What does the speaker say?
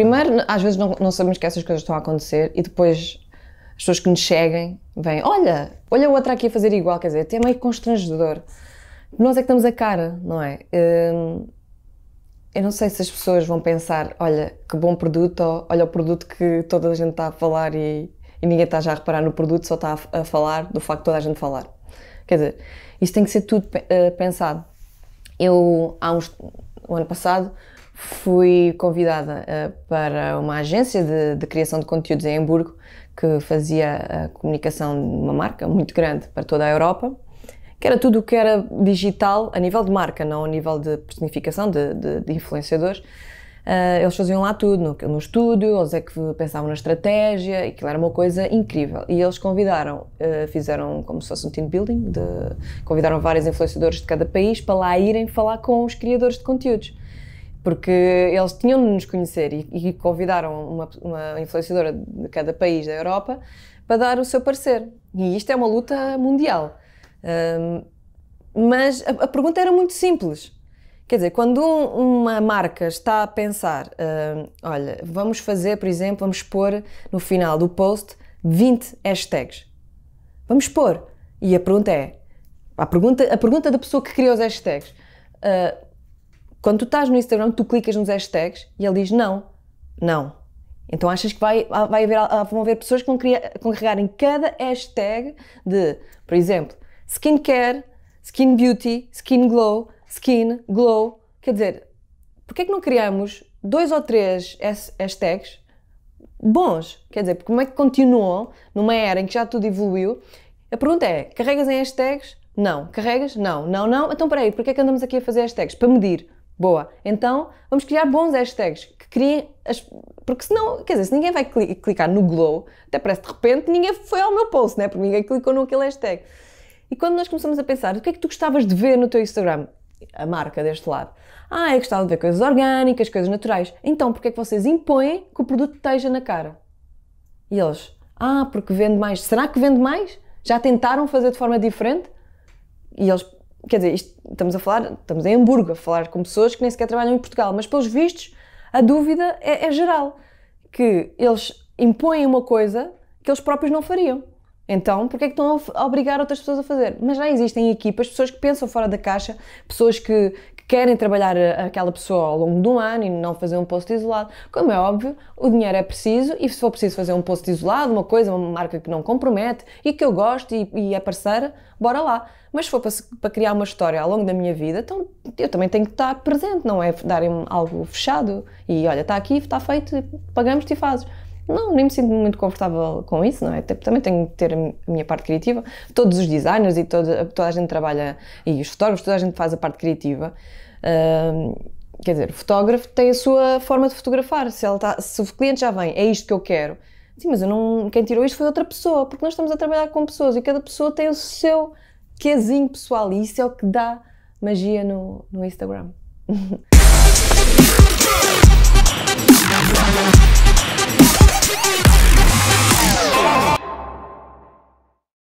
Primeiro, às vezes não, não sabemos que essas coisas estão a acontecer e depois as pessoas que nos seguem vêm, olha, olha outra aqui a fazer igual, quer dizer, até meio constrangedor. Nós é que estamos a cara, não é? Hum, eu não sei se as pessoas vão pensar, olha, que bom produto, ou, olha o produto que toda a gente está a falar e, e ninguém está já a reparar no produto, só está a, a falar do facto de toda a gente falar. Quer dizer, isso tem que ser tudo eh, pensado. Eu, há uns, o ano passado, fui convidada uh, para uma agência de, de, criação de conteúdos em Hamburgo que fazia a eh, comunicação de uma marca muito grande para toda a Europa, que era tudo o que era digital a nível de marca, não a nível de personificação de, de, de influenciadores. Uh, eles faziam lá tudo, no, no, estúdio, eles é que pensavam na estratégia, e aquilo era uma coisa incrível. E eles convidaram, uh, fizeram como se fosse um team building, de, convidaram vários influenciadores de cada país para lá irem falar com os criadores de conteúdos porque eles tinham de nos conhecer e, e convidaram uma, uma, influenciadora de cada país da Europa para dar o seu parecer. E isto é uma luta mundial. Um, mas a, a, pergunta era muito simples. Quer dizer, quando um, uma marca está a pensar, hum, olha, vamos fazer, por exemplo, vamos pôr no final do post 20 hashtags. Vamos pôr. E a pergunta é: a pergunta, a pergunta da pessoa que criou os hashtags. Uh, quando tu estás no Instagram, tu clicas nos hashtags e ele diz não, não. Então achas que vai, ah, vai haver, ah, vão haver pessoas que vão criar, carregar em cada hashtag de, por exemplo, skincare, skin beauty, skin glow, skin glow. Quer dizer, porquê é que não criamos dois ou três hashtags bons? Quer dizer, como é que continuam numa era em que já tudo evoluiu? A pergunta é: carregas em hashtags? Não. Carregas? Não. Não, não. Então peraí, Porquê é que andamos aqui a fazer hashtags? Para medir. Boa. Então, vamos criar bons hashtags que criem as. Porque senão, quer dizer, se ninguém vai clicar no Glow, até parece de repente ninguém foi ao meu post, né? Porque ninguém clicou no aquele hashtag. E quando nós começamos a pensar, o que é que tu gostavas de ver no teu Instagram? A marca deste lado. Ah, eu gostava de ver coisas orgânicas, coisas naturais. Então, porquê é que vocês impõem que o produto esteja na cara? E eles, ah, porque vende mais. Será que vende mais? Já tentaram fazer de forma diferente? E eles quer dizer, isto, estamos a falar, estamos em Hamburgo, a falar com pessoas que nem sequer trabalham em Portugal, mas pelos vistos a dúvida é, é geral, que eles impõem uma coisa que eles próprios não fariam. Então, porquê é que estão a obrigar outras pessoas a fazer? Mas já existem equipas, pessoas que pensam fora da caixa, pessoas que, querem trabalhar aquela pessoa ao longo de um ano e não fazer um posto isolado. Como é óbvio, o dinheiro é preciso e se for preciso fazer um posto isolado, uma coisa, uma marca que não compromete e que eu gosto e, e é parceira, bora lá. Mas se for para, para, criar uma história ao longo da minha vida, então eu também tenho que estar presente, não é darem-me algo fechado e olha, está aqui, está feito, pagamos-te e fazes não, nem me sinto muito confortável com isso, não é? Também tenho que ter a minha parte criativa. Todos os designers e toda, toda a gente trabalha, e os fotógrafos, toda a gente faz a parte criativa. Uh, quer dizer, o fotógrafo tem a sua forma de fotografar. Se, está se o cliente já vem, é isto que eu quero. Sim, mas eu não, quem tirou isto foi outra pessoa, porque nós estamos a trabalhar com pessoas e cada pessoa tem o seu quesinho pessoal e isso é o que dá magia no, no Instagram.